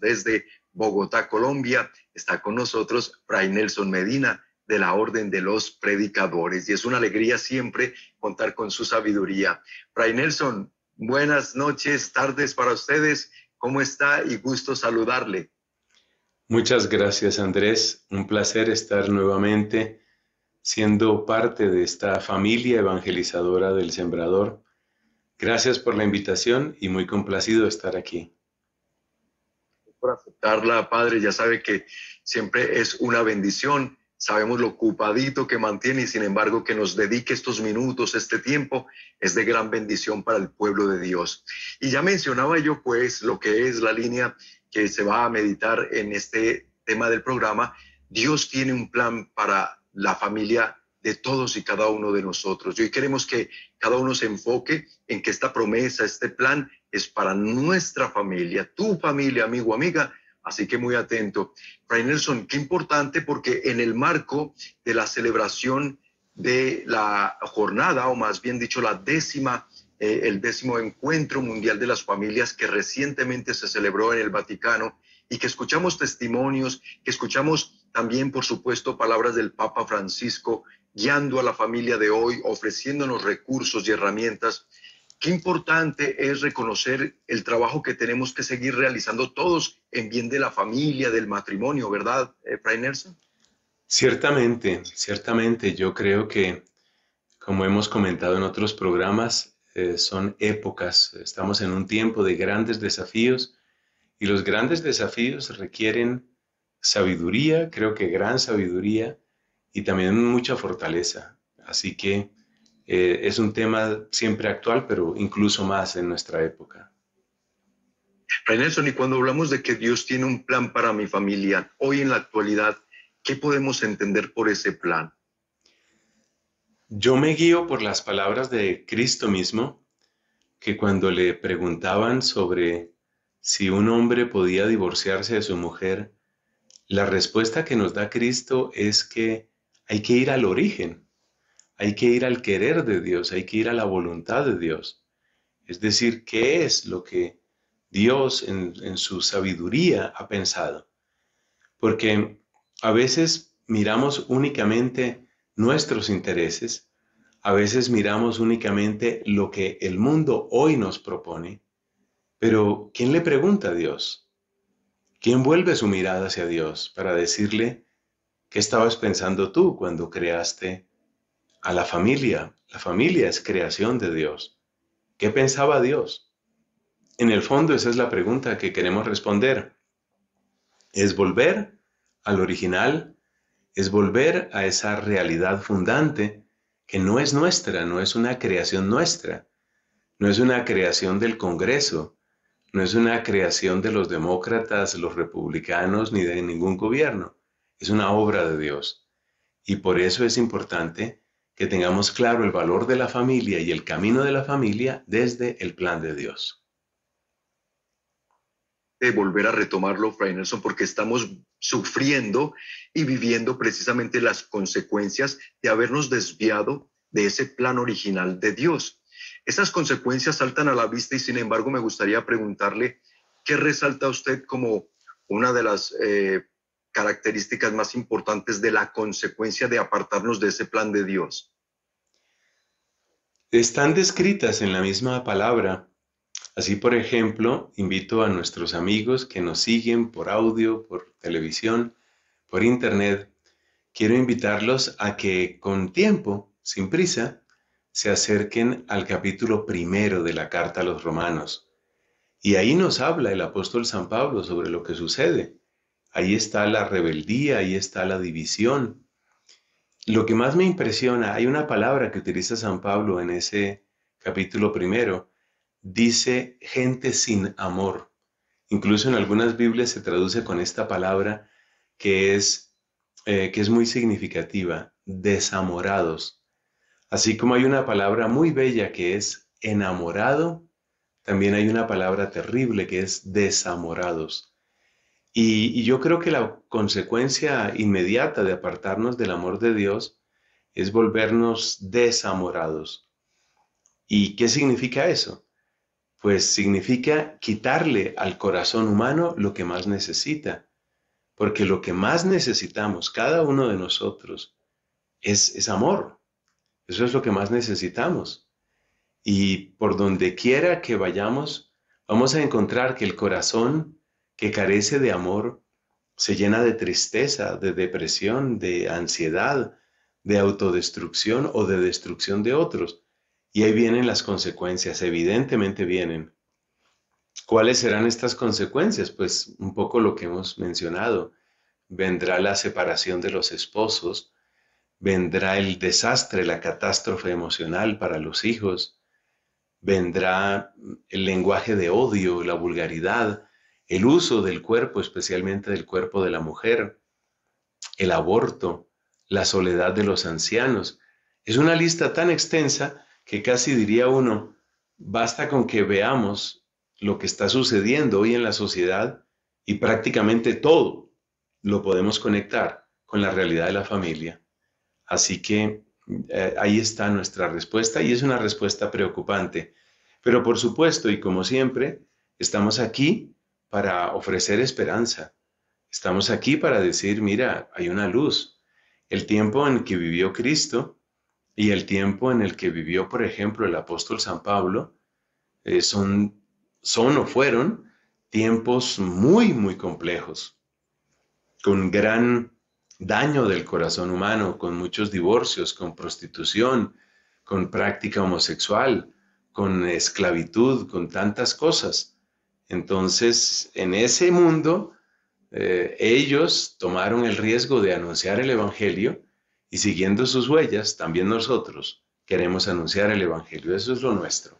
desde Bogotá, Colombia. Está con nosotros Fray Nelson Medina de la Orden de los Predicadores y es una alegría siempre contar con su sabiduría. Fray Nelson, buenas noches, tardes para ustedes. ¿Cómo está? Y gusto saludarle. Muchas gracias, Andrés. Un placer estar nuevamente siendo parte de esta familia evangelizadora del Sembrador. Gracias por la invitación y muy complacido estar aquí por aceptarla, Padre. Ya sabe que siempre es una bendición. Sabemos lo ocupadito que mantiene y sin embargo que nos dedique estos minutos, este tiempo, es de gran bendición para el pueblo de Dios. Y ya mencionaba yo pues lo que es la línea que se va a meditar en este tema del programa. Dios tiene un plan para la familia de todos y cada uno de nosotros. Y queremos que cada uno se enfoque en que esta promesa, este plan, es para nuestra familia, tu familia, amigo, amiga. Así que muy atento. Fray Nelson, qué importante porque en el marco de la celebración de la jornada, o más bien dicho, la décima, eh, el décimo encuentro mundial de las familias que recientemente se celebró en el Vaticano y que escuchamos testimonios, que escuchamos también, por supuesto, palabras del Papa Francisco guiando a la familia de hoy, ofreciéndonos recursos y herramientas Qué importante es reconocer el trabajo que tenemos que seguir realizando todos en bien de la familia, del matrimonio, ¿verdad, eh, Fray Nelson? Ciertamente, ciertamente. Yo creo que, como hemos comentado en otros programas, eh, son épocas. Estamos en un tiempo de grandes desafíos y los grandes desafíos requieren sabiduría, creo que gran sabiduría y también mucha fortaleza. Así que eh, es un tema siempre actual, pero incluso más en nuestra época. en y cuando hablamos de que Dios tiene un plan para mi familia, hoy en la actualidad, ¿qué podemos entender por ese plan? Yo me guío por las palabras de Cristo mismo, que cuando le preguntaban sobre si un hombre podía divorciarse de su mujer, la respuesta que nos da Cristo es que hay que ir al origen, hay que ir al querer de Dios, hay que ir a la voluntad de Dios. Es decir, ¿qué es lo que Dios en, su sabiduría ha pensado? Porque a veces miramos únicamente nuestros intereses, a veces miramos únicamente lo que el mundo hoy nos propone, pero ¿quién le pregunta a Dios? ¿Quién vuelve su mirada hacia Dios para decirle qué estabas pensando tú cuando creaste a la familia. La familia es creación de Dios. ¿Qué pensaba Dios? En el fondo esa es la pregunta que queremos responder. Es volver al original, es volver a esa realidad fundante que no es nuestra, no es una creación nuestra, no es una creación del Congreso, no es una creación de los demócratas, los republicanos, ni de ningún gobierno. Es una obra de Dios. Y por eso es importante que tengamos claro el valor de la familia y el camino de la familia desde el plan de Dios. De volver a retomarlo, Fray Nelson, porque estamos sufriendo y viviendo precisamente las consecuencias de habernos desviado de ese plan original de Dios. Esas consecuencias saltan a la vista y sin embargo me gustaría preguntarle qué resalta usted como una de las eh, características más importantes de la consecuencia de apartarnos de ese plan de Dios? Están descritas en la misma palabra. Así, por ejemplo, invito a nuestros amigos que nos siguen por audio, por televisión, por internet. Quiero invitarlos a que con tiempo, sin prisa, se acerquen al capítulo primero de la carta a los romanos. Y ahí nos habla el apóstol San Pablo sobre lo que sucede ahí está la rebeldía, ahí está la división. Lo que más me impresiona, hay una palabra que utiliza San Pablo en ese capítulo primero, dice gente sin amor. Incluso en algunas Biblias se traduce con esta palabra que es, eh, que es muy significativa, desamorados. Así como hay una palabra muy bella que es enamorado, también hay una palabra terrible que es desamorados. Y, yo creo que la consecuencia inmediata de apartarnos del amor de Dios es volvernos desamorados. ¿Y qué significa eso? Pues significa quitarle al corazón humano lo que más necesita, porque lo que más necesitamos, cada uno de nosotros, es, es amor. Eso es lo que más necesitamos. Y por donde quiera que vayamos, vamos a encontrar que el corazón que carece de amor se llena de tristeza, de depresión, de ansiedad, de autodestrucción o de destrucción de otros. Y ahí vienen las consecuencias, evidentemente vienen. ¿Cuáles serán estas consecuencias? Pues un poco lo que hemos mencionado. Vendrá la separación de los esposos, vendrá el desastre, la catástrofe emocional para los hijos, vendrá el lenguaje de odio, la vulgaridad, el uso del cuerpo, especialmente del cuerpo de la mujer, el aborto, la soledad de los ancianos. Es una lista tan extensa que casi diría uno, basta con que veamos lo que está sucediendo hoy en la sociedad y prácticamente todo lo podemos conectar con la realidad de la familia. Así que eh, ahí está nuestra respuesta y es una respuesta preocupante. Pero por supuesto, y como siempre, estamos aquí para ofrecer esperanza. Estamos aquí para decir, mira, hay una luz. El tiempo en que vivió Cristo y el tiempo en el que vivió, por ejemplo, el apóstol San Pablo, eh, son, son o fueron tiempos muy, muy complejos, con gran daño del corazón humano, con muchos divorcios, con prostitución, con práctica homosexual, con esclavitud, con tantas cosas. Entonces, en ese mundo, eh, ellos tomaron el riesgo de anunciar el Evangelio y siguiendo sus huellas, también nosotros queremos anunciar el Evangelio. Eso es lo nuestro.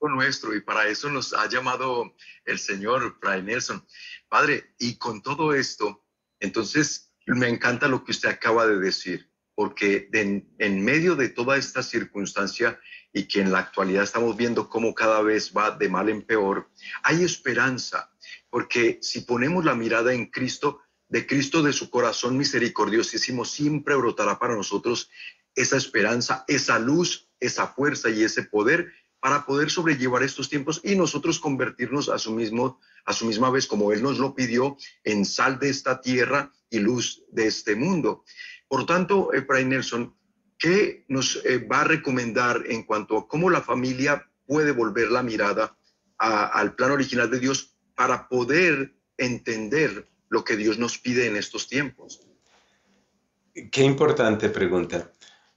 Lo nuestro, y para eso nos ha llamado el Señor, Brian Nelson. Padre, y con todo esto, entonces me encanta lo que usted acaba de decir, porque en medio de toda esta circunstancia, y que en la actualidad estamos viendo cómo cada vez va de mal en peor, hay esperanza, porque si ponemos la mirada en Cristo, de Cristo de su corazón misericordiosísimo, siempre brotará para nosotros esa esperanza, esa luz, esa fuerza y ese poder para poder sobrellevar estos tiempos y nosotros convertirnos a su mismo a su misma vez como él nos lo pidió en sal de esta tierra y luz de este mundo. Por tanto, Efraín Nelson, ¿Qué nos eh, va a recomendar en cuanto a cómo la familia puede volver la mirada al plan original de Dios para poder entender lo que Dios nos pide en estos tiempos? Qué importante pregunta.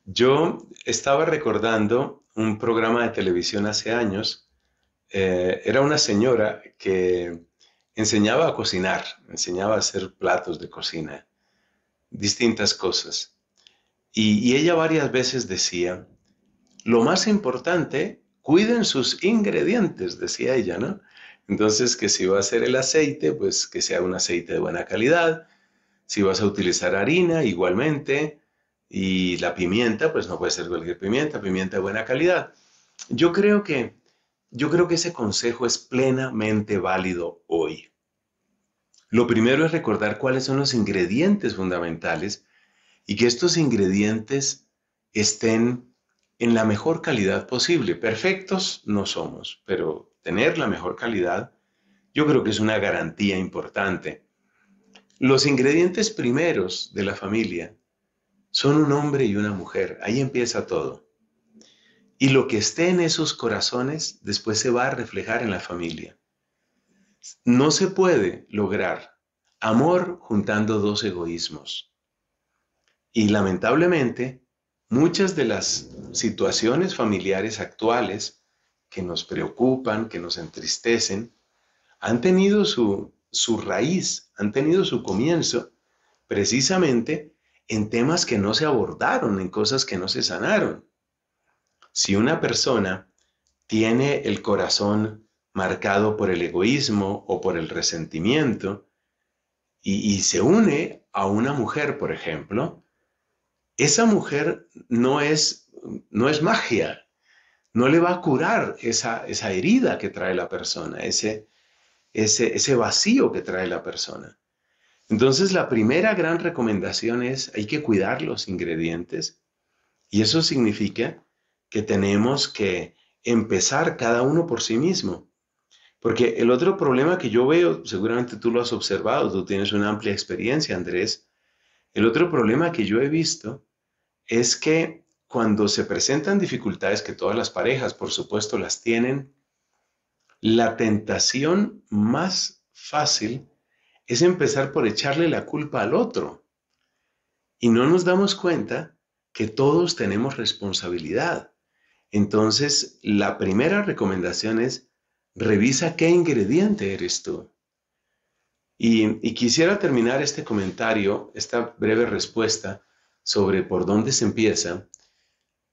Yo estaba recordando un programa de televisión hace años. Eh, era una señora que enseñaba a cocinar, enseñaba a hacer platos de cocina, distintas cosas. Y, ella varias veces decía, lo más importante, cuiden sus ingredientes, decía ella, ¿no? Entonces, que si va a ser el aceite, pues que sea un aceite de buena calidad. Si vas a utilizar harina, igualmente. Y la pimienta, pues no puede ser cualquier pimienta, pimienta de buena calidad. Yo creo que, yo creo que ese consejo es plenamente válido hoy. Lo primero es recordar cuáles son los ingredientes fundamentales y que estos ingredientes estén en la mejor calidad posible. Perfectos no somos, pero tener la mejor calidad yo creo que es una garantía importante. Los ingredientes primeros de la familia son un hombre y una mujer. Ahí empieza todo. Y lo que esté en esos corazones después se va a reflejar en la familia. No se puede lograr amor juntando dos egoísmos. Y lamentablemente, muchas de las situaciones familiares actuales que nos preocupan, que nos entristecen, han tenido su, raíz, han tenido su comienzo precisamente en temas que no se abordaron, en cosas que no se sanaron. Si una persona tiene el corazón marcado por el egoísmo o por el resentimiento y, y se une a una mujer, por ejemplo, esa mujer no es, no es magia, no le va a curar esa, herida que trae la persona, ese, ese, ese vacío que trae la persona. Entonces la primera gran recomendación es hay que cuidar los ingredientes y eso significa que tenemos que empezar cada uno por sí mismo. Porque el otro problema que yo veo, seguramente tú lo has observado, tú tienes una amplia experiencia, Andrés, el otro problema que yo he visto es que cuando se presentan dificultades, que todas las parejas, por supuesto, las tienen, la tentación más fácil es empezar por echarle la culpa al otro. Y no nos damos cuenta que todos tenemos responsabilidad. Entonces, la primera recomendación es, revisa qué ingrediente eres tú. Y, quisiera terminar este comentario, esta breve respuesta, sobre por dónde se empieza,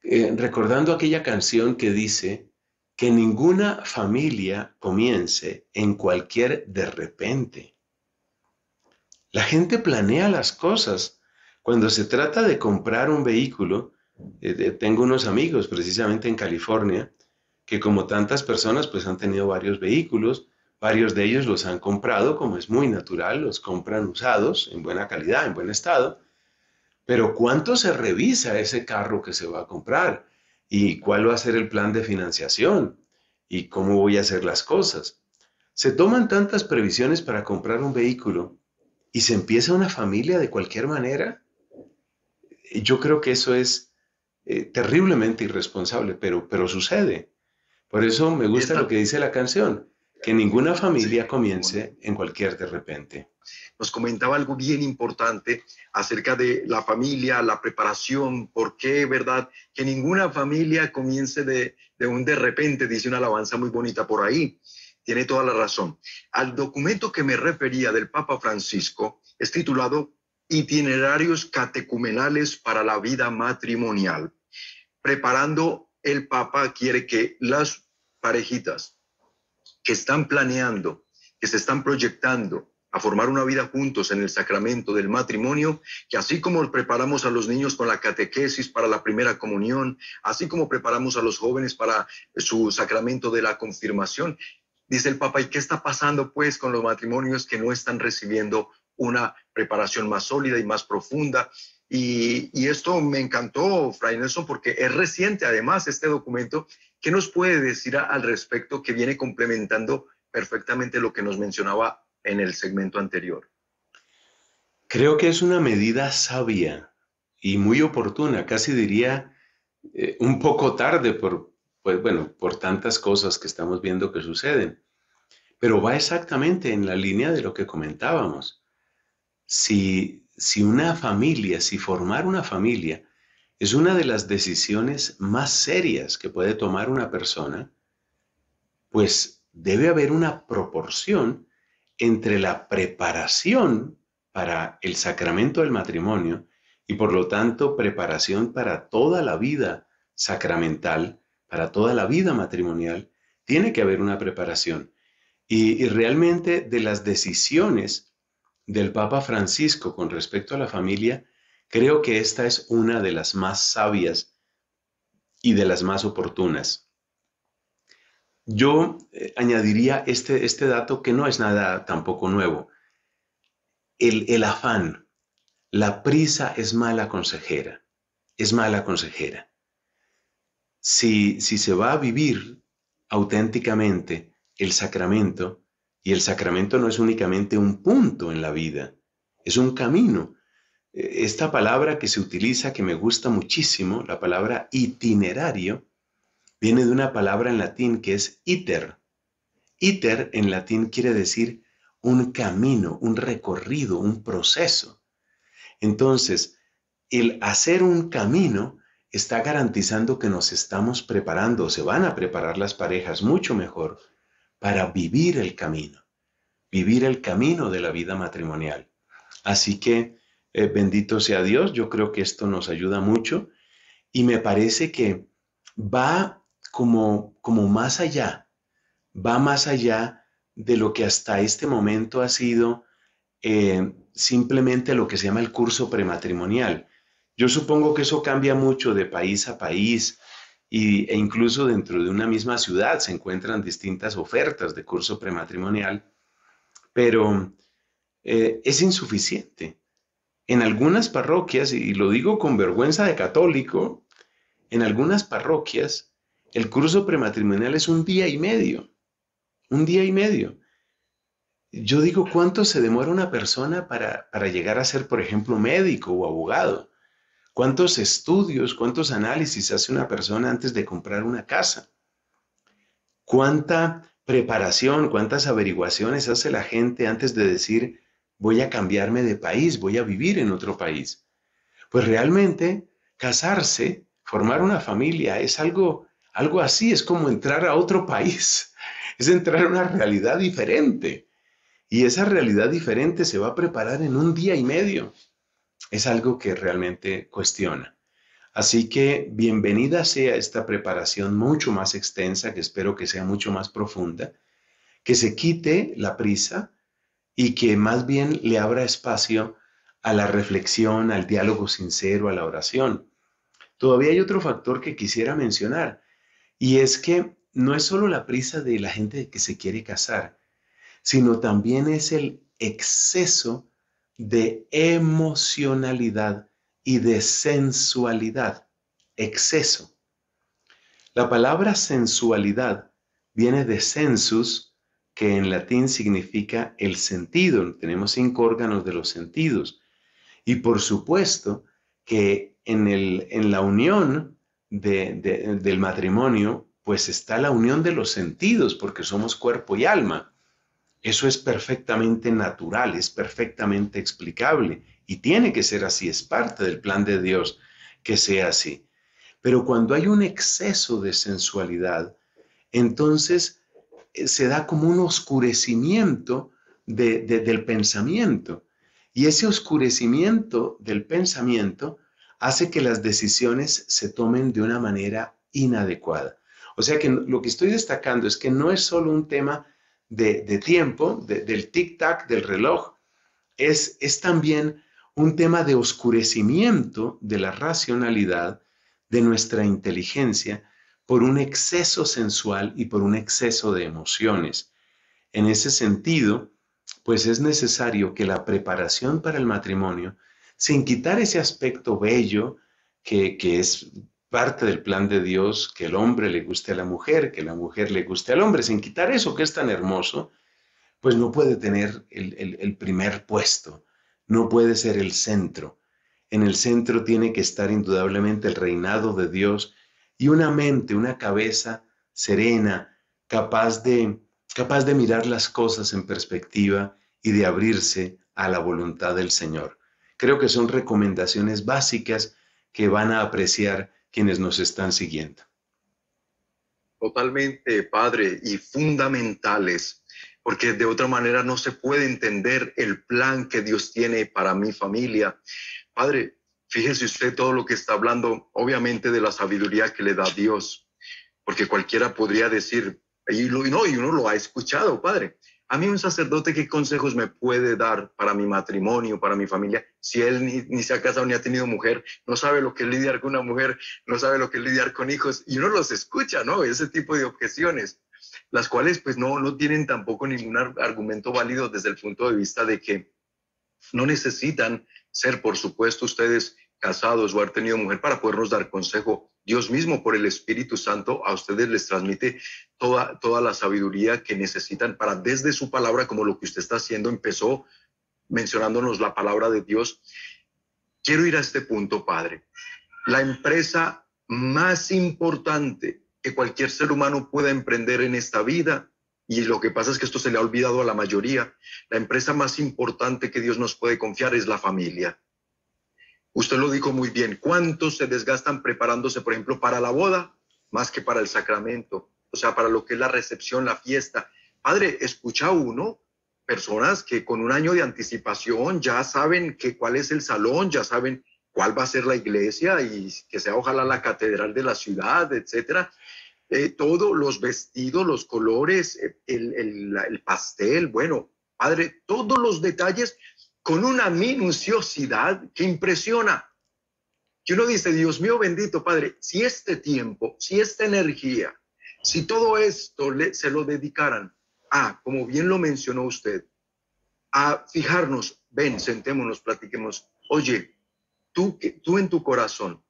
eh, recordando aquella canción que dice que ninguna familia comience en cualquier de repente. La gente planea las cosas. Cuando se trata de comprar un vehículo, eh, tengo unos amigos precisamente en California que como tantas personas pues han tenido varios vehículos, varios de ellos los han comprado como es muy natural, los compran usados, en buena calidad, en buen estado, pero ¿cuánto se revisa ese carro que se va a comprar? ¿Y cuál va a ser el plan de financiación? ¿Y cómo voy a hacer las cosas? Se toman tantas previsiones para comprar un vehículo y se empieza una familia de cualquier manera. Yo creo que eso es eh, terriblemente irresponsable, pero, pero sucede. Por eso me gusta lo que dice la canción que ninguna familia comience en cualquier de repente. Nos comentaba algo bien importante acerca de la familia, la preparación, Porque qué, ¿verdad? Que ninguna familia comience de, de un de repente, dice una alabanza muy bonita por ahí. Tiene toda la razón. Al documento que me refería del Papa Francisco es titulado Itinerarios catecumenales para la vida matrimonial. Preparando el Papa quiere que las parejitas, que están planeando, que se están proyectando a formar una vida juntos en el sacramento del matrimonio, que así como preparamos a los niños con la catequesis para la primera comunión, así como preparamos a los jóvenes para su sacramento de la confirmación, dice el Papa, ¿y qué está pasando pues con los matrimonios que no están recibiendo una preparación más sólida y más profunda? Y, esto me encantó, Fray Nelson, porque es reciente además este documento. ¿Qué nos puede decir al respecto que viene complementando perfectamente lo que nos mencionaba en el segmento anterior? Creo que es una medida sabia y muy oportuna, casi diría eh, un poco tarde por, pues bueno, por tantas cosas que estamos viendo que suceden. Pero va exactamente en la línea de lo que comentábamos. Si si una familia, si formar una familia es una de las decisiones más serias que puede tomar una persona, pues debe haber una proporción entre la preparación para el sacramento del matrimonio y por lo tanto preparación para toda la vida sacramental, para toda la vida matrimonial, tiene que haber una preparación. Y, realmente de las decisiones del Papa Francisco con respecto a la familia, creo que esta es una de las más sabias y de las más oportunas. Yo eh, añadiría este, este dato que no es nada tampoco nuevo. El, afán, la prisa es mala consejera, es mala consejera. Si, si se va a vivir auténticamente el sacramento, y el sacramento no es únicamente un punto en la vida, es un camino. E, esta palabra que se utiliza, que me gusta muchísimo, la palabra itinerario, viene de una palabra en latín que es iter. Iter en latín quiere decir un camino, un recorrido, un proceso. Entonces, el hacer un camino está garantizando que nos estamos preparando, se van a preparar las parejas mucho mejor, para vivir el camino, vivir el camino de la vida matrimonial. Así que eh, bendito sea Dios, yo creo que esto nos ayuda mucho y me parece que va como, como más allá, va más allá de lo que hasta este momento ha sido eh, simplemente lo que se llama el curso prematrimonial. Yo supongo que eso cambia mucho de país a país, y, e incluso dentro de una misma ciudad se encuentran distintas ofertas de curso prematrimonial, pero eh, es insuficiente. En algunas parroquias, y lo digo con vergüenza de católico, en algunas parroquias el curso prematrimonial es un día y medio, un día y medio. Yo digo, ¿cuánto se demora una persona para llegar a ser, por ejemplo, médico o abogado? ¿Cuántos estudios, cuántos análisis hace una persona antes de comprar una casa? ¿Cuánta preparación, cuántas averiguaciones hace la gente antes de decir, voy a cambiarme de país, voy a vivir en otro país? Pues realmente casarse, formar una familia es algo, algo así, es como entrar a otro país, es entrar a una realidad diferente. Y esa realidad diferente se va a preparar en un día y medio es algo que realmente cuestiona. Así que bienvenida sea esta preparación mucho más extensa, que espero que sea mucho más profunda, que se quite la prisa y que más bien le abra espacio a la reflexión, al diálogo sincero, a la oración. Todavía hay otro factor que quisiera mencionar y es que no es solo la prisa de la gente que se quiere casar, sino también es el exceso de emocionalidad y de sensualidad, exceso. La palabra sensualidad viene de sensus, que en latín significa el sentido. Tenemos cinco órganos de los sentidos. Y por supuesto que en, la unión del matrimonio, pues está la unión de los sentidos, porque somos cuerpo y alma. Eso es perfectamente natural, es perfectamente explicable y tiene que ser así, es parte del plan de Dios que sea así. Pero cuando hay un exceso de sensualidad, entonces eh, se da como un oscurecimiento del pensamiento. Y ese oscurecimiento del pensamiento hace que las decisiones se tomen de una manera inadecuada. O sea que lo que estoy destacando es que no es solo un tema de, tiempo, del tic-tac del reloj, es, es también un tema de oscurecimiento de la racionalidad, de nuestra inteligencia, por un exceso sensual y por un exceso de emociones. En ese sentido, pues es necesario que la preparación para el matrimonio, sin quitar ese aspecto bello que, que es parte del plan de Dios que el hombre le guste a la mujer, que la mujer le guste al hombre. Sin quitar eso que es tan hermoso, pues no puede tener el, primer puesto, no puede ser el centro. En el centro tiene que estar indudablemente el reinado de Dios y una mente, una cabeza serena, capaz de, capaz de mirar las cosas en perspectiva y de abrirse a la voluntad del Señor. Creo que son recomendaciones básicas que van a apreciar quienes nos están siguiendo. Totalmente, Padre, y fundamentales, porque de otra manera no se puede entender el plan que Dios tiene para mi familia. Padre, fíjese usted todo lo que está hablando, obviamente, de la sabiduría que le da Dios, porque cualquiera podría decir, y, no, y uno lo ha escuchado, Padre, a mí un sacerdote, ¿qué consejos me puede dar para mi matrimonio, para mi familia? Si él ni, se ha casado ni ha tenido mujer, no sabe lo que es lidiar con una mujer, no sabe lo que es lidiar con hijos, y uno los escucha, ¿no? Ese tipo de objeciones, las cuales pues no, no tienen tampoco ningún argumento válido desde el punto de vista de que no necesitan ser, por supuesto, ustedes casados o haber tenido mujer para podernos dar consejo. Dios mismo por el Espíritu Santo a ustedes les transmite toda, toda la sabiduría que necesitan para desde su palabra, como lo que usted está haciendo, empezó mencionándonos la palabra de Dios. Quiero ir a este punto, Padre. La empresa más importante que cualquier ser humano pueda emprender en esta vida, y lo que pasa es que esto se le ha olvidado a la mayoría, la empresa más importante que Dios nos puede confiar es la familia Usted lo dijo muy bien. ¿Cuántos se desgastan preparándose, por ejemplo, para la boda más que para el sacramento? O sea, para lo que es la recepción, la fiesta. Padre, escucha uno personas que con un año de anticipación ya saben que cuál es el salón, ya saben cuál va a ser la iglesia y que sea ojalá la catedral de la ciudad, etcétera. Eh, todos los vestidos, los colores, eh, el, el, el pastel, bueno, padre, todos los detalles con una minuciosidad que impresiona. Que uno dice, Dios mío bendito Padre, si este tiempo, si esta energía, si todo esto se lo dedicaran a, como bien lo mencionó usted, a fijarnos, ven, sentémonos, platiquemos, oye, tú, tú en tu corazón,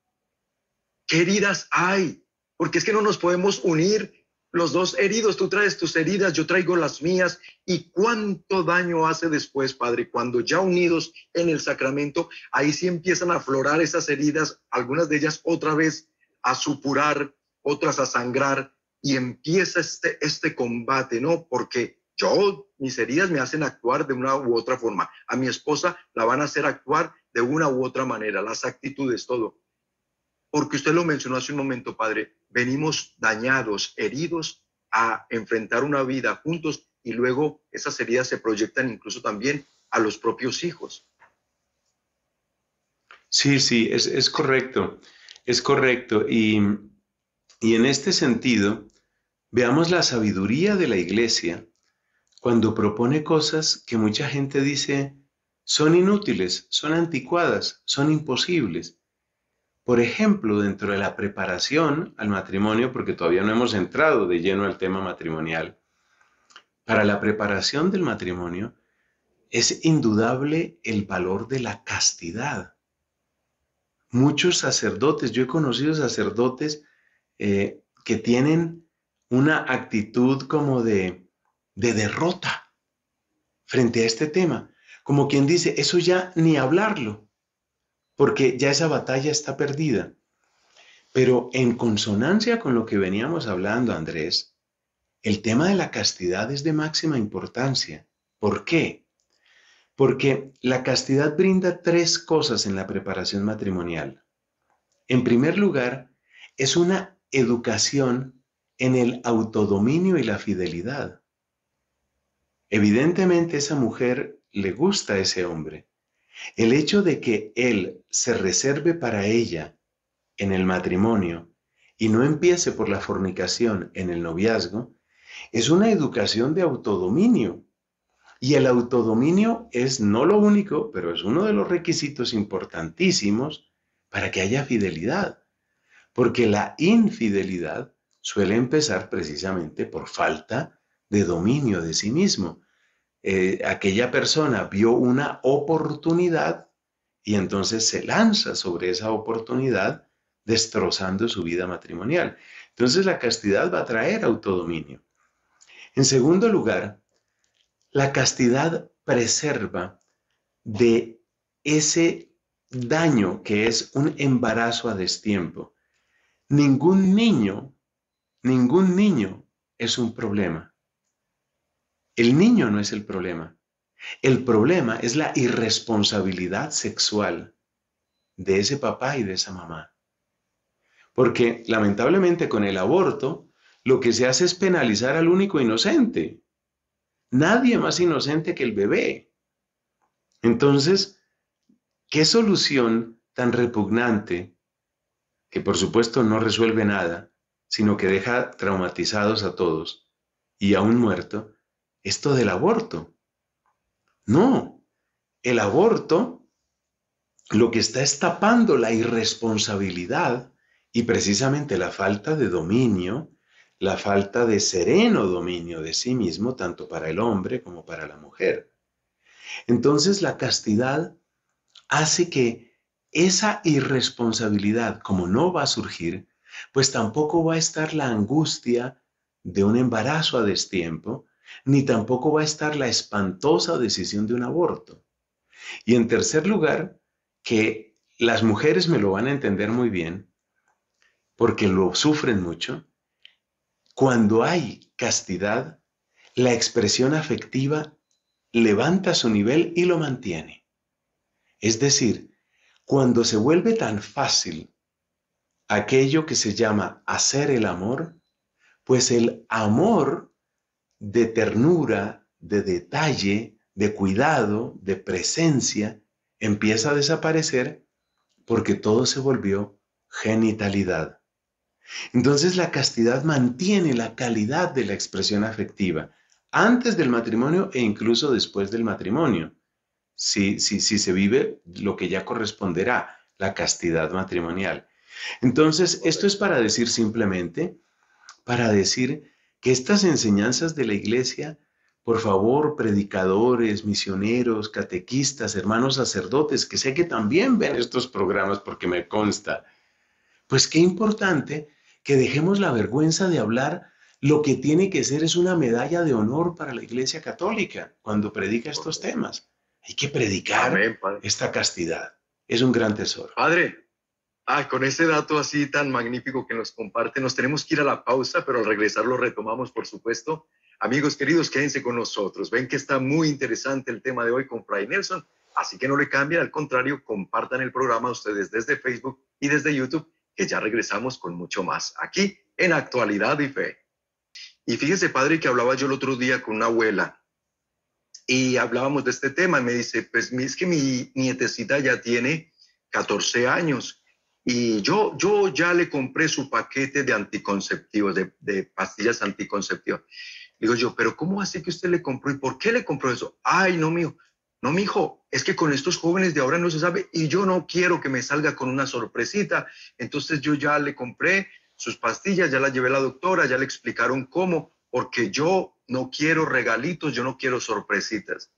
queridas hay? Porque es que no nos podemos unir los dos heridos, tú traes tus heridas, yo traigo las mías, y cuánto daño hace después, Padre, cuando ya unidos en el sacramento, ahí sí empiezan a aflorar esas heridas, algunas de ellas otra vez a supurar, otras a sangrar, y empieza este, este combate, ¿no? Porque yo, mis heridas me hacen actuar de una u otra forma, a mi esposa la van a hacer actuar de una u otra manera, las actitudes, todo porque usted lo mencionó hace un momento, Padre, venimos dañados, heridos a enfrentar una vida juntos y luego esas heridas se proyectan incluso también a los propios hijos. Sí, sí, es, correcto, es correcto. Y, y en este sentido, veamos la sabiduría de la iglesia cuando propone cosas que mucha gente dice son inútiles, son anticuadas, son imposibles. Por ejemplo, dentro de la preparación al matrimonio, porque todavía no hemos entrado de lleno al tema matrimonial, para la preparación del matrimonio es indudable el valor de la castidad. Muchos sacerdotes, yo he conocido sacerdotes eh, que tienen una actitud como de, de derrota frente a este tema, como quien dice, eso ya ni hablarlo porque ya esa batalla está perdida. Pero en consonancia con lo que veníamos hablando, Andrés, el tema de la castidad es de máxima importancia. ¿Por qué? Porque la castidad brinda tres cosas en la preparación matrimonial. En primer lugar, es una educación en el autodominio y la fidelidad. Evidentemente esa mujer le gusta a ese hombre el hecho de que él se reserve para ella en el matrimonio y no empiece por la fornicación en el noviazgo es una educación de autodominio. Y el autodominio es no lo único, pero es uno de los requisitos importantísimos para que haya fidelidad. Porque la infidelidad suele empezar precisamente por falta de dominio de sí mismo. Eh, aquella persona vio una oportunidad y entonces se lanza sobre esa oportunidad destrozando su vida matrimonial. Entonces la castidad va a traer autodominio. En segundo lugar, la castidad preserva de ese daño que es un embarazo a destiempo. Ningún niño, ningún niño es un problema. El niño no es el problema. El problema es la irresponsabilidad sexual de ese papá y de esa mamá. Porque lamentablemente con el aborto lo que se hace es penalizar al único inocente. Nadie más inocente que el bebé. Entonces, ¿qué solución tan repugnante, que por supuesto no resuelve nada, sino que deja traumatizados a todos y a un muerto, esto del aborto. No, el aborto lo que está es tapando la irresponsabilidad y precisamente la falta de dominio, la falta de sereno dominio de sí mismo, tanto para el hombre como para la mujer. Entonces la castidad hace que esa irresponsabilidad, como no va a surgir, pues tampoco va a estar la angustia de un embarazo a destiempo, ni tampoco va a estar la espantosa decisión de un aborto. Y en tercer lugar, que las mujeres me lo van a entender muy bien, porque lo sufren mucho, cuando hay castidad, la expresión afectiva levanta su nivel y lo mantiene. Es decir, cuando se vuelve tan fácil aquello que se llama hacer el amor, pues el amor de ternura, de detalle, de cuidado, de presencia, empieza a desaparecer porque todo se volvió genitalidad. Entonces la castidad mantiene la calidad de la expresión afectiva antes del matrimonio e incluso después del matrimonio, si, si, si se vive lo que ya corresponderá, la castidad matrimonial. Entonces, esto es para decir simplemente, para decir que estas enseñanzas de la iglesia, por favor, predicadores, misioneros, catequistas, hermanos sacerdotes, que sé que también ven estos programas porque me consta, pues qué importante que dejemos la vergüenza de hablar lo que tiene que ser es una medalla de honor para la Iglesia Católica cuando predica estos temas. Hay que predicar esta castidad. Es un gran tesoro. Padre, Ah, con ese dato así tan magnífico que nos comparte, nos tenemos que ir a la pausa, pero al regresar lo retomamos, por supuesto. Amigos queridos, quédense con nosotros. Ven que está muy interesante el tema de hoy con Fray Nelson, así que no le cambien, al contrario, compartan el programa ustedes desde Facebook y desde YouTube, que ya regresamos con mucho más aquí en Actualidad y Fe. Y fíjense, padre, que hablaba yo el otro día con una abuela y hablábamos de este tema. Me dice, pues es que mi nietecita ya tiene 14 años y yo, yo ya le compré su paquete de anticonceptivos, de, pastillas anticonceptivas. Digo yo, pero ¿cómo hace que usted le compró y por qué le compró eso? Ay, no, mío. No, hijo es que con estos jóvenes de ahora no se sabe y yo no quiero que me salga con una sorpresita. Entonces yo ya le compré sus pastillas, ya las llevé a la doctora, ya le explicaron cómo, porque yo no quiero regalitos, yo no quiero sorpresitas.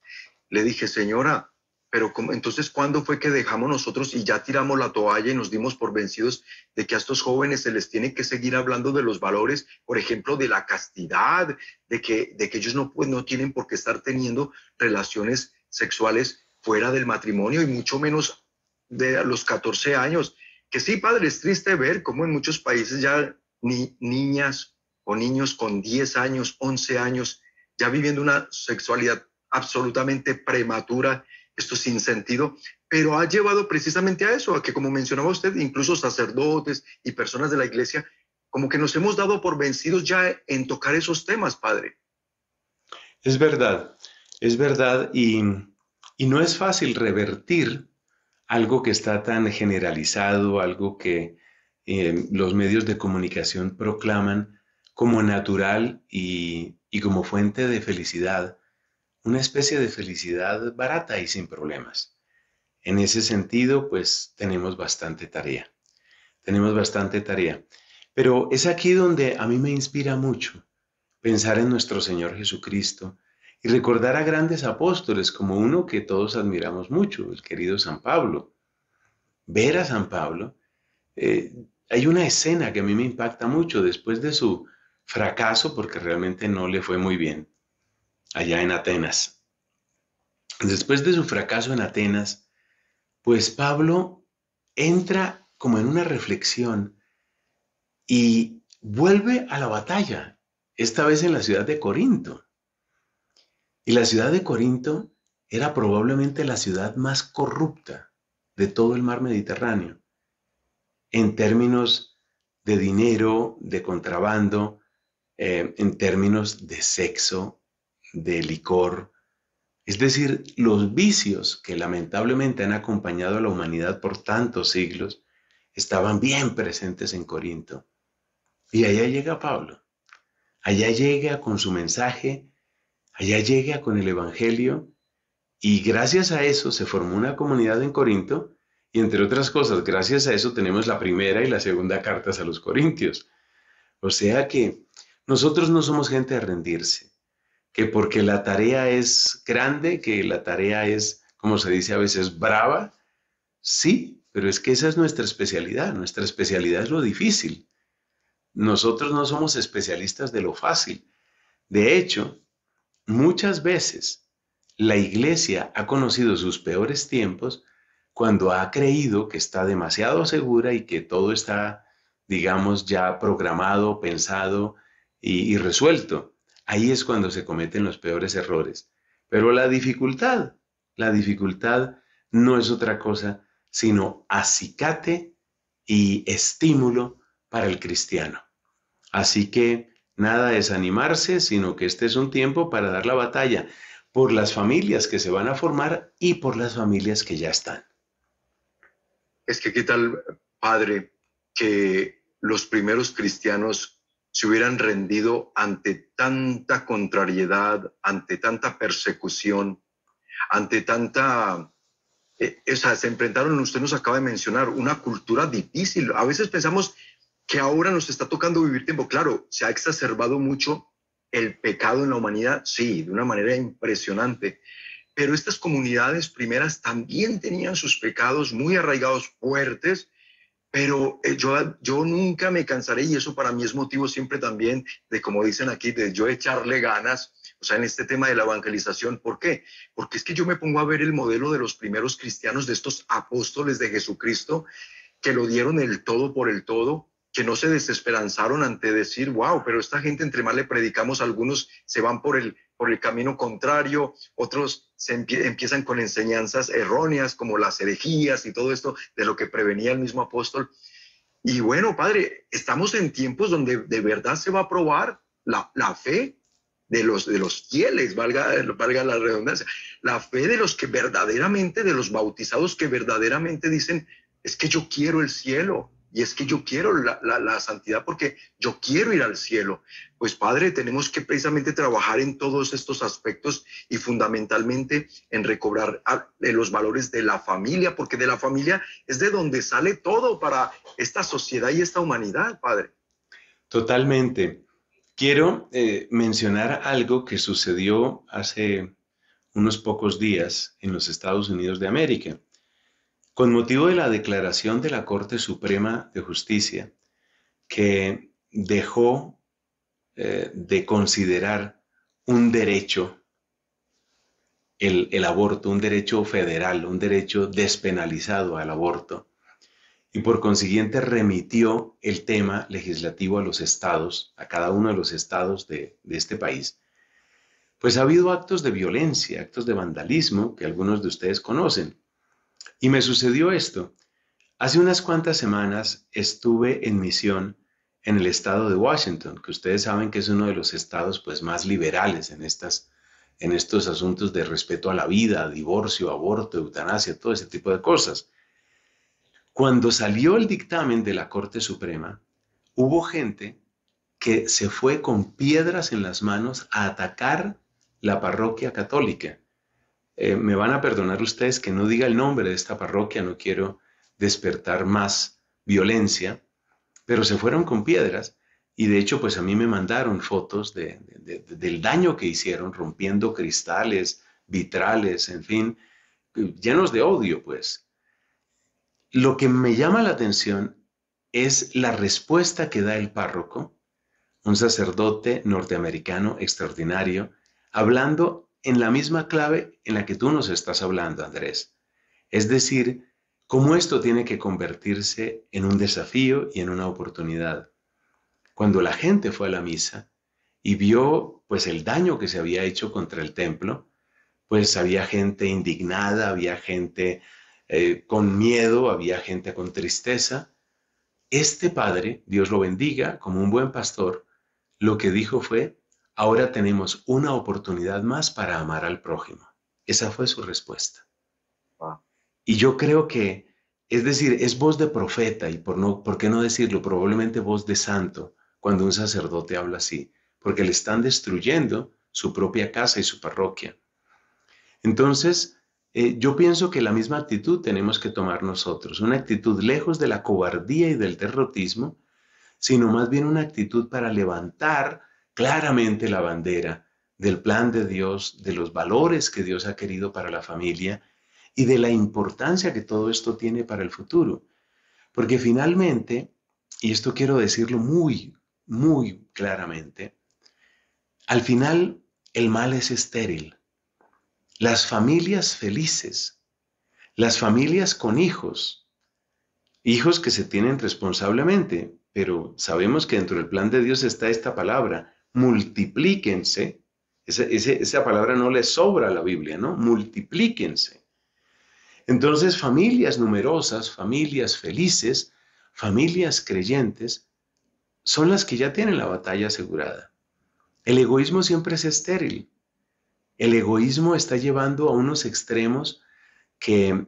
Le dije, señora, pero entonces, ¿cuándo fue que dejamos nosotros y ya tiramos la toalla y nos dimos por vencidos de que a estos jóvenes se les tiene que seguir hablando de los valores, por ejemplo, de la castidad, de que, de que ellos no, pues, no tienen por qué estar teniendo relaciones sexuales fuera del matrimonio y mucho menos de los 14 años? Que sí, padre, es triste ver cómo en muchos países ya niñas o niños con 10 años, 11 años, ya viviendo una sexualidad absolutamente prematura esto sin sentido, pero ha llevado precisamente a eso, a que como mencionaba usted, incluso sacerdotes y personas de la iglesia, como que nos hemos dado por vencidos ya en tocar esos temas, padre. Es verdad, es verdad, y, no es fácil revertir algo que está tan generalizado, algo que eh, los medios de comunicación proclaman como natural y como fuente de felicidad una especie de felicidad barata y sin problemas. En ese sentido, pues tenemos bastante tarea. Tenemos bastante tarea. Pero es aquí donde a mí me inspira mucho pensar en nuestro Señor Jesucristo y recordar a grandes apóstoles como uno que todos admiramos mucho, el querido San Pablo. Ver a San Pablo, eh, hay una escena que a mí me impacta mucho después de su fracaso, porque realmente no le fue muy bien allá en Atenas. Después de su fracaso en Atenas, pues Pablo entra como en una reflexión y vuelve a la batalla, esta vez en la ciudad de Corinto. Y la ciudad de Corinto era probablemente la ciudad más corrupta de todo el mar Mediterráneo en términos de dinero, de contrabando, eh, en términos de sexo, de licor, es decir, los vicios que lamentablemente han acompañado a la humanidad por tantos siglos, estaban bien presentes en Corinto. Y allá llega Pablo, allá llega con su mensaje, allá llega con el Evangelio, y gracias a eso se formó una comunidad en Corinto, y entre otras cosas, gracias a eso tenemos la primera y la segunda cartas a los Corintios. O sea que nosotros no somos gente a rendirse que porque la tarea es grande, que la tarea es, como se dice a veces, brava. Sí, pero es que esa es nuestra especialidad. Nuestra especialidad es lo difícil. Nosotros no somos especialistas de lo fácil. De hecho, muchas veces la iglesia ha conocido sus peores tiempos cuando ha creído que está demasiado segura y que todo está, digamos, ya programado, pensado y, y resuelto. Ahí es cuando se cometen los peores errores. Pero la dificultad, la dificultad no es otra cosa sino acicate y estímulo para el cristiano. Así que nada es animarse, sino que este es un tiempo para dar la batalla por las familias que se van a formar y por las familias que ya están. Es que qué tal, padre, que los primeros cristianos se hubieran rendido ante tanta contrariedad, ante tanta persecución, ante tanta... Eh, o sea, se enfrentaron, usted nos acaba de mencionar, una cultura difícil. A veces pensamos que ahora nos está tocando vivir tiempo. Claro, se ha exacerbado mucho el pecado en la humanidad, sí, de una manera impresionante. Pero estas comunidades primeras también tenían sus pecados muy arraigados, fuertes, pero eh, yo, yo nunca me cansaré y eso para mí es motivo siempre también de, como dicen aquí, de yo echarle ganas, o sea, en este tema de la evangelización. ¿Por qué? Porque es que yo me pongo a ver el modelo de los primeros cristianos, de estos apóstoles de Jesucristo, que lo dieron el todo por el todo, que no se desesperanzaron ante decir, wow, pero esta gente entre más le predicamos, algunos se van por el, el camino contrario, otros se empiezan con enseñanzas erróneas como las herejías y todo esto de lo que prevenía el mismo apóstol. Y bueno, padre, estamos en tiempos donde de verdad se va a probar la, fe de los, de los fieles, valga, valga la redundancia, la fe de los que verdaderamente, de los bautizados que verdaderamente dicen, es que yo quiero el cielo, y es que yo quiero la, santidad porque yo quiero ir al cielo. Pues Padre, tenemos que precisamente trabajar en todos estos aspectos y fundamentalmente en recobrar ah, los valores de la familia, porque de la familia es de donde sale todo para esta sociedad y esta humanidad, Padre. Totalmente. Quiero eh, mencionar algo que sucedió hace unos pocos días en los Estados Unidos de América. Con motivo de la declaración de la Corte Suprema de Justicia, que dejó eh, de considerar un derecho el, aborto, un derecho federal, un derecho despenalizado al aborto, y por consiguiente remitió el tema legislativo a los estados, a cada uno de los estados de este país, pues ha habido actos de violencia, actos de vandalismo que algunos de ustedes conocen. Y me sucedió esto. Hace unas cuantas semanas estuve en misión en el estado de Washington, que ustedes saben que es uno de los estados pues, más liberales en, estas, en estos asuntos de respeto a la vida, divorcio, aborto, eutanasia, todo ese tipo de cosas. Cuando salió el dictamen de la Corte Suprema, hubo gente que se fue con piedras en las manos a atacar la parroquia católica eh, me van a perdonar ustedes que no diga el nombre de esta parroquia, no quiero despertar más violencia, pero se fueron con piedras y de hecho pues a mí me mandaron fotos del daño que hicieron rompiendo cristales, vitrales, en fin, llenos de odio pues. Lo que me llama la atención es la respuesta que da el párroco, un sacerdote norteamericano extraordinario, hablando en la misma clave en la que tú nos estás hablando, Andrés. Es decir, cómo esto tiene que convertirse en un desafío y en una oportunidad. Cuando la gente fue a la misa y vio pues el daño que se había hecho contra el templo, pues había gente indignada, había gente eh, con miedo, había gente con tristeza. Este padre, Dios lo bendiga, como un buen pastor, lo que dijo fue, Ahora tenemos una oportunidad más para amar al prójimo. Esa fue su respuesta. Y yo creo que, es decir, es voz de profeta y por, no, por qué no decirlo, probablemente voz de santo cuando un sacerdote habla así, porque le están destruyendo su propia casa y su parroquia. Entonces, eh, yo pienso que la misma actitud tenemos que tomar nosotros, una actitud lejos de la cobardía y del derrotismo, sino más bien una actitud para levantar claramente la bandera del plan de Dios, de los valores que Dios ha querido para la familia y de la importancia que todo esto tiene para el futuro. Porque finalmente, y esto quiero decirlo muy, muy claramente, al final el mal es estéril. Las familias felices, las familias con hijos, hijos que se tienen responsablemente, pero sabemos que dentro del plan de Dios está esta palabra, multiplíquense. Esa, palabra no le sobra a la Biblia, ¿no? Multiplíquense. Entonces, familias numerosas, familias felices, familias creyentes, son las que ya tienen la batalla asegurada. El egoísmo siempre es estéril. El egoísmo está llevando a unos extremos que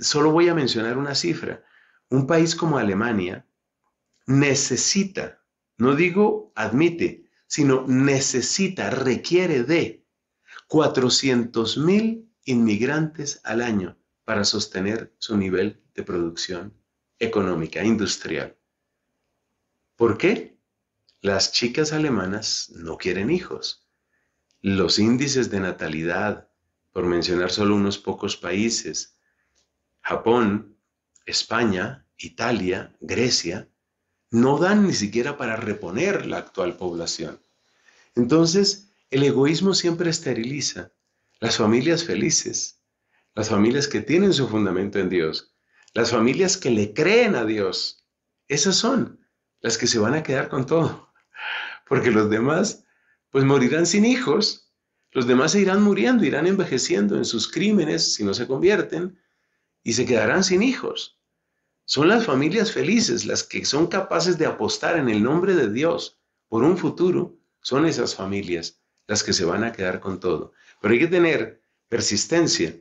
solo voy a mencionar una cifra. Un país como Alemania necesita, no digo admite, sino necesita, requiere de 400.000 mil inmigrantes al año para sostener su nivel de producción económica, industrial. ¿Por qué? Las chicas alemanas no quieren hijos. Los índices de natalidad, por mencionar solo unos pocos países, Japón, España, Italia, Grecia, no dan ni siquiera para reponer la actual población. Entonces, el egoísmo siempre esteriliza las familias felices, las familias que tienen su fundamento en Dios, las familias que le creen a Dios. Esas son las que se van a quedar con todo, porque los demás pues morirán sin hijos, los demás se irán muriendo, irán envejeciendo en sus crímenes si no se convierten y se quedarán sin hijos. Son las familias felices las que son capaces de apostar en el nombre de Dios por un futuro. Son esas familias las que se van a quedar con todo. Pero hay que tener persistencia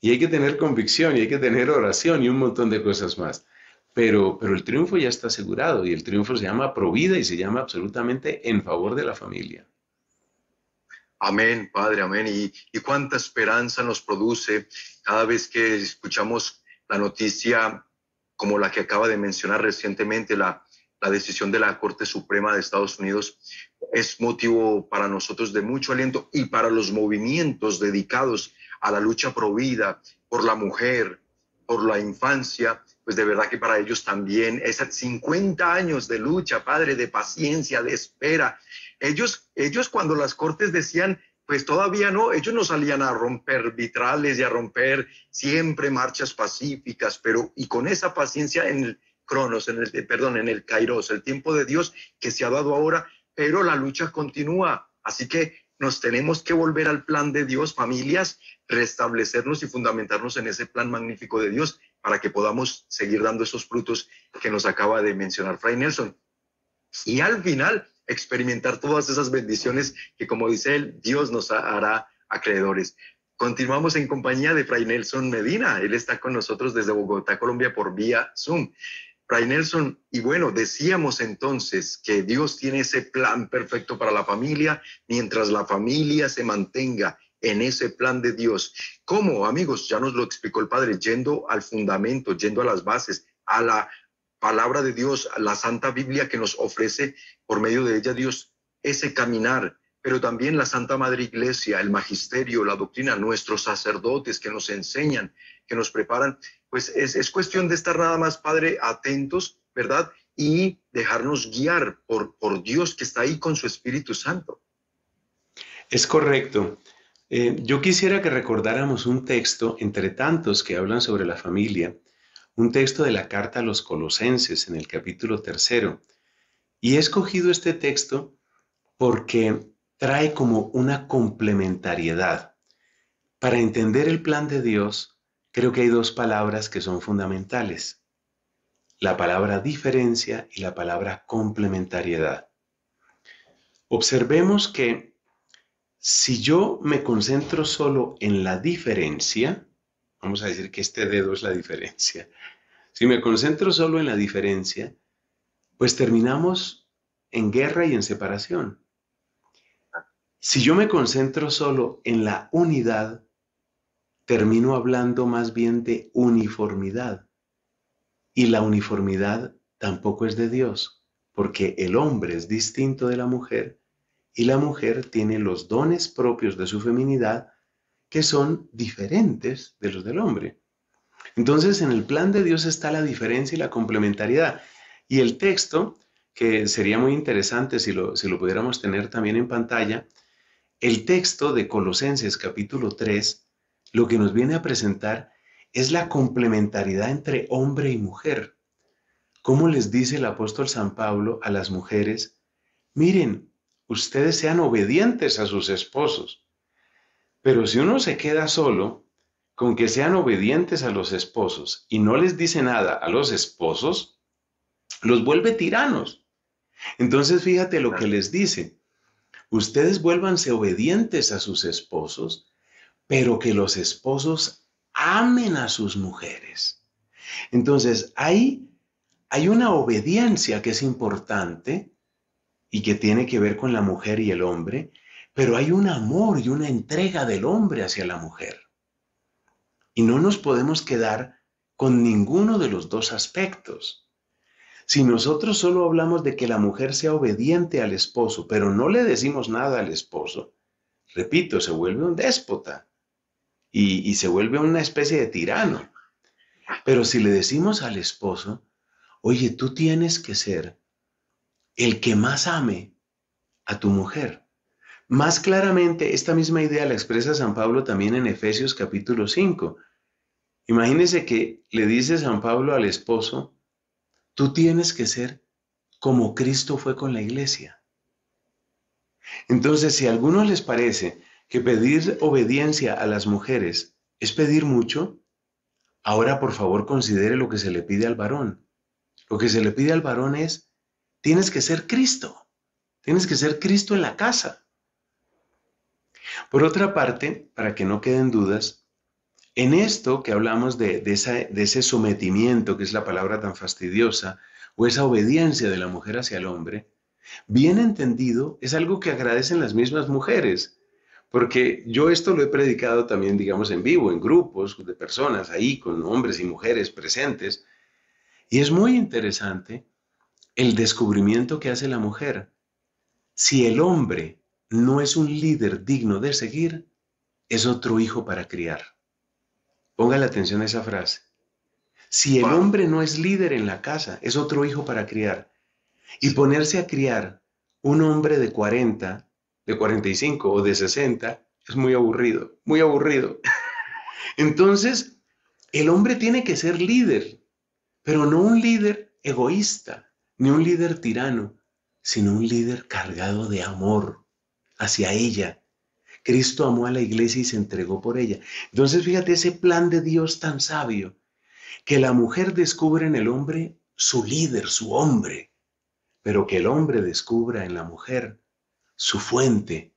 y hay que tener convicción y hay que tener oración y un montón de cosas más. Pero, pero el triunfo ya está asegurado y el triunfo se llama provida y se llama absolutamente en favor de la familia. Amén, Padre, amén. Y, y cuánta esperanza nos produce cada vez que escuchamos la noticia como la que acaba de mencionar recientemente la, decisión de la Corte Suprema de Estados Unidos es motivo para nosotros de mucho aliento y para los movimientos dedicados a la lucha pro vida, por la mujer, por la infancia, pues de verdad que para ellos también esas 50 años de lucha, padre, de paciencia, de espera. Ellos, ellos cuando las cortes decían pues todavía no, ellos no salían a romper vitrales y a romper siempre marchas pacíficas, pero y con esa paciencia en el Cronos, en el, perdón, en el Kairos, el tiempo de Dios que se ha dado ahora, pero la lucha continúa. Así que nos tenemos que volver al plan de Dios, familias, restablecernos y fundamentarnos en ese plan magnífico de Dios para que podamos seguir dando esos frutos que nos acaba de mencionar Fray Nelson. Y al final, experimentar todas esas bendiciones que, como dice él, Dios nos hará acreedores. Continuamos en compañía de Fray Nelson Medina. Él está con nosotros desde Bogotá, Colombia, por vía Zoom. Fray Nelson, y bueno, decíamos entonces que Dios tiene ese plan perfecto para la familia mientras la familia se mantenga en ese plan de Dios. ¿Cómo, amigos? Ya nos lo explicó el Padre, yendo al fundamento, yendo a las bases, a la, palabra de Dios, la Santa Biblia que nos ofrece por medio de ella Dios ese caminar, pero también la Santa Madre Iglesia, el magisterio, la doctrina, nuestros sacerdotes que nos enseñan, que nos preparan, pues es, cuestión de estar nada más, Padre, atentos, ¿verdad? Y dejarnos guiar por, por Dios que está ahí con su Espíritu Santo. Es correcto. Eh, yo quisiera que recordáramos un texto entre tantos que hablan sobre la familia un texto de la carta a los colosenses en el capítulo tercero. Y he escogido este texto porque trae como una complementariedad. Para entender el plan de Dios, creo que hay dos palabras que son fundamentales. La palabra diferencia y la palabra complementariedad. Observemos que si yo me concentro solo en la diferencia, Vamos a decir que este dedo es la diferencia. Si me concentro solo en la diferencia, pues terminamos en guerra y en separación. Si yo me concentro solo en la unidad, termino hablando más bien de uniformidad. Y la uniformidad tampoco es de Dios, porque el hombre es distinto de la mujer y la mujer tiene los dones propios de su feminidad que son diferentes de los del hombre. Entonces, en el plan de Dios está la diferencia y la complementariedad. Y el texto, que sería muy interesante si lo, si lo pudiéramos tener también en pantalla, el texto de Colosenses capítulo 3, lo que nos viene a presentar es la complementariedad entre hombre y mujer. ¿Cómo les dice el apóstol San Pablo a las mujeres? Miren, ustedes sean obedientes a sus esposos pero si uno se queda solo, con que sean obedientes a los esposos y no les dice nada a los esposos, los vuelve tiranos. Entonces fíjate lo que les dice. Ustedes vuélvanse obedientes a sus esposos, pero que los esposos amen a sus mujeres. Entonces hay, hay una obediencia que es importante y que tiene que ver con la mujer y el hombre, pero hay un amor y una entrega del hombre hacia la mujer. Y no nos podemos quedar con ninguno de los dos aspectos. Si nosotros solo hablamos de que la mujer sea obediente al esposo, pero no le decimos nada al esposo, repito, se vuelve un déspota y, y se vuelve una especie de tirano. Pero si le decimos al esposo, oye, tú tienes que ser el que más ame a tu mujer, más claramente, esta misma idea la expresa San Pablo también en Efesios capítulo 5. Imagínese que le dice San Pablo al esposo, tú tienes que ser como Cristo fue con la iglesia. Entonces, si a algunos les parece que pedir obediencia a las mujeres es pedir mucho, ahora por favor considere lo que se le pide al varón. Lo que se le pide al varón es, tienes que ser Cristo, tienes que ser Cristo en la casa. Por otra parte, para que no queden dudas, en esto que hablamos de, de, ese sometimiento, que es la palabra tan fastidiosa, o esa obediencia de la mujer hacia el hombre, bien entendido, es algo que agradecen las mismas mujeres. Porque yo esto lo he predicado también, digamos, en vivo, en grupos de personas ahí, con hombres y mujeres presentes. Y es muy interesante el descubrimiento que hace la mujer. Si el hombre no es un líder digno de seguir, es otro hijo para criar. Ponga la atención a esa frase. Si el hombre no es líder en la casa, es otro hijo para criar. Y ponerse a criar un hombre de 40, de 45 o de 60 es muy aburrido, muy aburrido. Entonces, el hombre tiene que ser líder, pero no un líder egoísta, ni un líder tirano, sino un líder cargado de amor, hacia ella. Cristo amó a la iglesia y se entregó por ella. Entonces fíjate ese plan de Dios tan sabio, que la mujer descubre en el hombre su líder, su hombre, pero que el hombre descubra en la mujer su fuente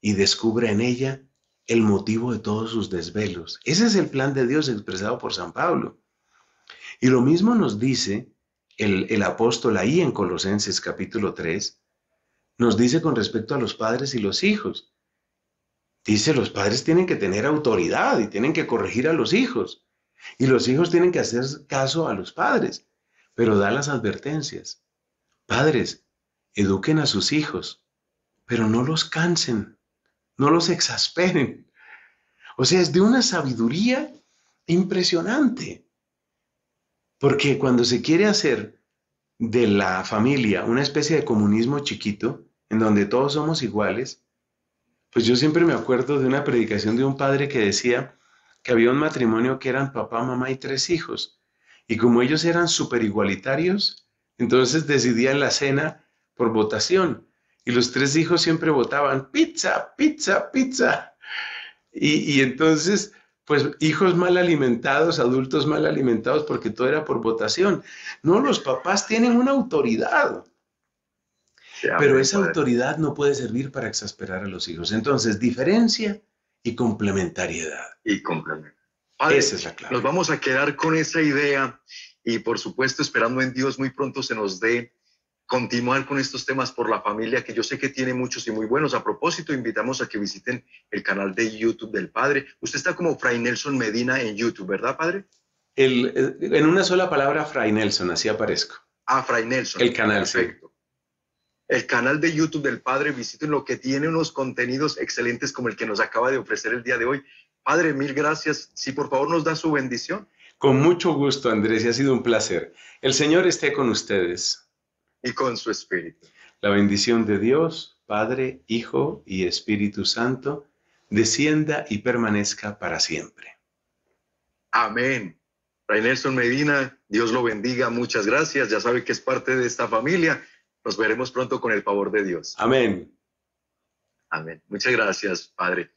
y descubra en ella el motivo de todos sus desvelos. Ese es el plan de Dios expresado por San Pablo. Y lo mismo nos dice el, el apóstol ahí en Colosenses capítulo 3, nos dice con respecto a los padres y los hijos. Dice, los padres tienen que tener autoridad y tienen que corregir a los hijos. Y los hijos tienen que hacer caso a los padres. Pero da las advertencias. Padres, eduquen a sus hijos, pero no los cansen, no los exasperen. O sea, es de una sabiduría impresionante. Porque cuando se quiere hacer de la familia, una especie de comunismo chiquito, en donde todos somos iguales, pues yo siempre me acuerdo de una predicación de un padre que decía que había un matrimonio que eran papá, mamá y tres hijos, y como ellos eran súper igualitarios, entonces decidían la cena por votación, y los tres hijos siempre votaban pizza, pizza, pizza. Y, y entonces pues hijos mal alimentados, adultos mal alimentados, porque todo era por votación. No, los papás tienen una autoridad. pero esa autoridad no puede servir para exasperar a los hijos. Entonces, diferencia y complementariedad. Y complementariedad. Esa es la clave. Nos vamos a quedar con esa idea y por supuesto esperando en Dios muy pronto se nos dé continuar con estos temas por la familia, que yo sé que tiene muchos y muy buenos. A propósito, invitamos a que visiten el canal de YouTube del Padre. Usted está como Fray Nelson Medina en YouTube, ¿verdad, Padre? El, eh, en una sola palabra, Fray Nelson, así aparezco. Ah, Fray Nelson. El canal, Perfecto. El canal de YouTube del Padre, visiten lo que tiene unos contenidos excelentes como el que nos acaba de ofrecer el día de hoy. Padre, mil gracias. Si por favor nos da su bendición. Con mucho gusto, Andrés, y ha sido un placer. El Señor esté con ustedes y con su Espíritu. La bendición de Dios, Padre, Hijo y Espíritu Santo, descienda y permanezca para siempre. Amén. Ray Nelson Medina, Dios lo bendiga, muchas gracias. Ya sabe que es parte de esta familia. Nos veremos pronto con el favor de Dios. Amén. Amén. Muchas gracias, Padre.